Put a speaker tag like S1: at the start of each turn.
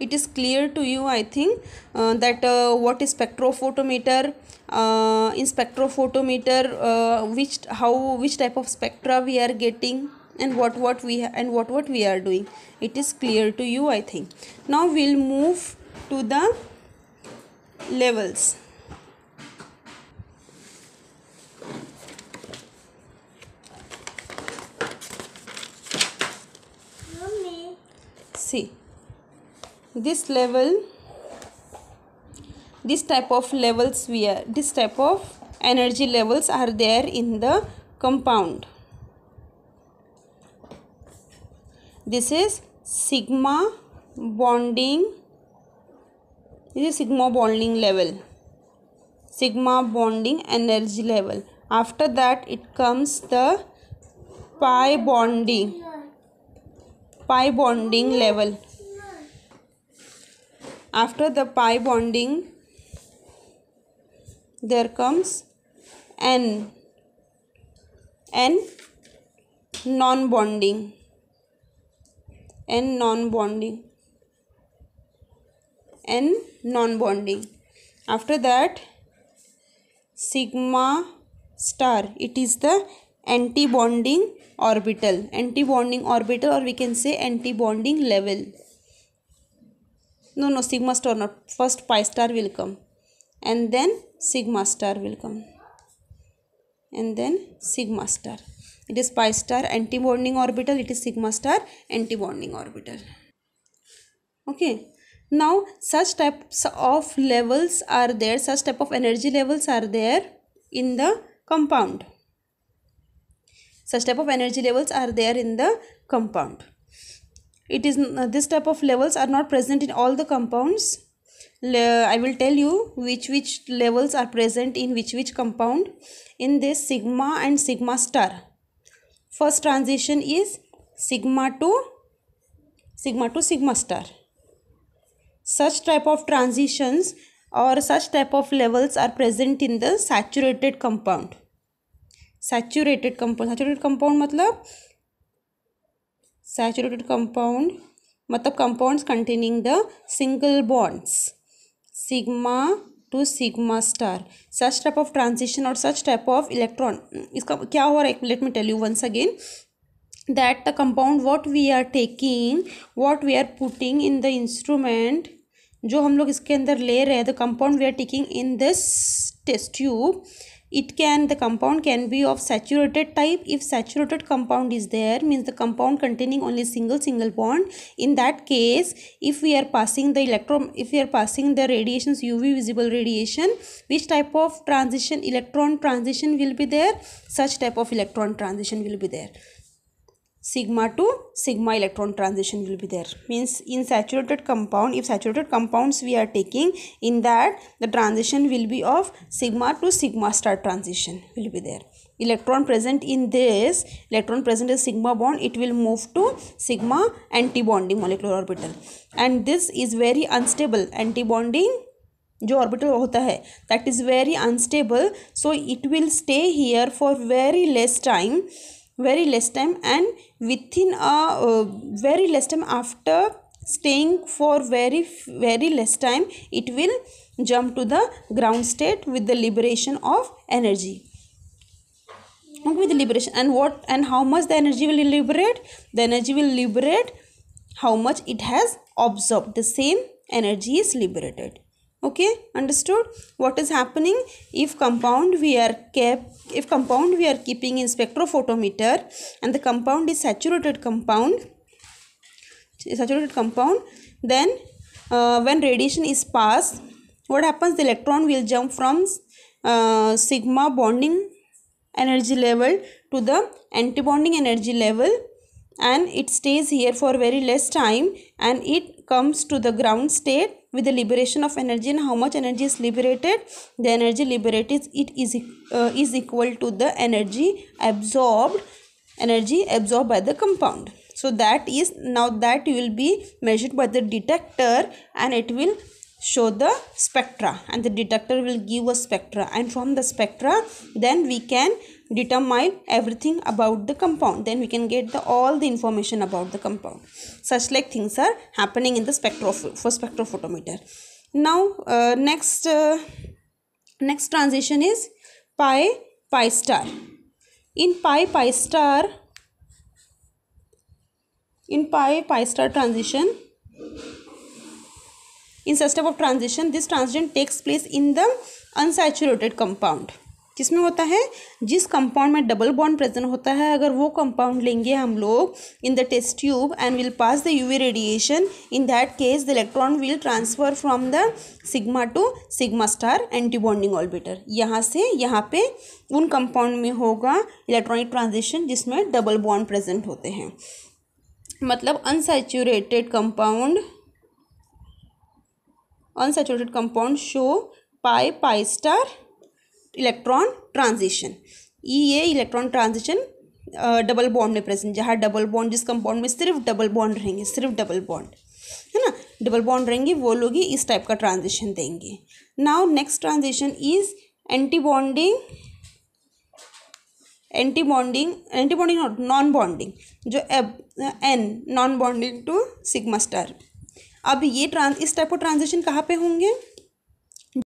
S1: it is clear to you i think uh, that uh, what is spectrophotometer uh, in spectrophotometer uh, which how which type of spectra we are getting and what what we and what what we are doing it is clear to you i think now we'll move to the levels see this level this type of levels we are this type of energy levels are there in the compound this is sigma bonding this is sigma bonding level sigma bonding energy level after that it comes the pi bonding pi bonding level after the pi bonding there comes N N non bonding N non bonding N non bonding after that sigma star it is the anti bonding orbital anti bonding orbital or we can say anti bonding level no no sigma star not first pi star will come and then sigma star will come and then sigma star it is pi star antibonding orbital it is sigma star antibonding orbital okay now such types of levels are there such type of energy levels are there in the compound such type of energy levels are there in the compound it is uh, this type of levels are not present in all the compounds Le i will tell you which which levels are present in which which compound in this sigma and sigma star first transition is sigma to sigma to sigma star such type of transitions or such type of levels are present in the saturated compound saturated compound saturated compound मतलब saturated compound मतलब compounds containing the single bonds sigma to sigma star such type of transition और such type of electron इसका क्या हो रहा है let me tell you once again that the compound what we are taking what we are putting in the instrument जो हम लोग इसके अंदर ले रहे हैं the compound we are taking in this test tube it can the compound can be of saturated type if saturated compound is there means the compound containing only single single bond in that case if we are passing the electron if we are passing the radiations uv visible radiation which type of transition electron transition will be there such type of electron transition will be there sigma to sigma electron transition will be there means in saturated compound if saturated compounds we are taking in that the transition will be of sigma to sigma star transition will be there electron present in this electron present is sigma bond it will move to sigma antibonding molecular orbital and this is very unstable antibonding जो orbital होता है that is very unstable so it will stay here for very less time very less time and within a uh, very less time after staying for very very less time it will jump to the ground state with the liberation of energy with the liberation and what and how much the energy will liberate the energy will liberate how much it has absorbed the same energy is liberated okay understood what is happening if compound we are kept if compound we are keeping in spectrophotometer and the compound is saturated compound saturated compound then uh, when radiation is passed what happens the electron will jump from uh, sigma bonding energy level to the antibonding energy level and it stays here for very less time and it comes to the ground state with the liberation of energy and how much energy is liberated the energy liberated is, it is uh, is equal to the energy absorbed energy absorbed by the compound so that is now that will be measured by the detector and it will show the spectra and the detector will give a spectra and from the spectra then we can determine everything about the compound then we can get the all the information about the compound such like things are happening in the spectroph for spectrophotometer now uh, next uh, next transition is pi pi star in pi pi star in pi pi star transition in such type of transition this transition takes place in the unsaturated compound किस में होता है जिस compound में double bond present होता है अगर वो कंपाउंड लेंगे हम लोग in the test tube and will pass the UV radiation in that case the electron will transfer from the sigma to sigma star anti bonding orbital यहाँ से यहाँ पे उन कंपाउंड में होगा इलेक्ट्रॉनिक ट्रांजिशन जिसमें डबल बॉन्ड प्रेजेंट होते हैं मतलब unsaturated compound unsaturated compound show pi pi star electron transition ये इलेक्ट्रॉन ट्रांजिशन डबल बॉन्ड में प्रेजेंट जहाँ डबल बॉन्ड जिस कंपाउंड में सिर्फ डबल बॉन्ड रहेंगे सिर्फ डबल बॉन्ड है ना डबल बॉन्ड रहेंगे वो लोग ही इस टाइप का ट्रांजिशन देंगे now next transition is anti bonding anti bonding anti bonding non bonding जो एब एन non bonding to sigma star अब ये ट्रांस इस टाइप का ट्रांजिशन कहाँ पे होंगे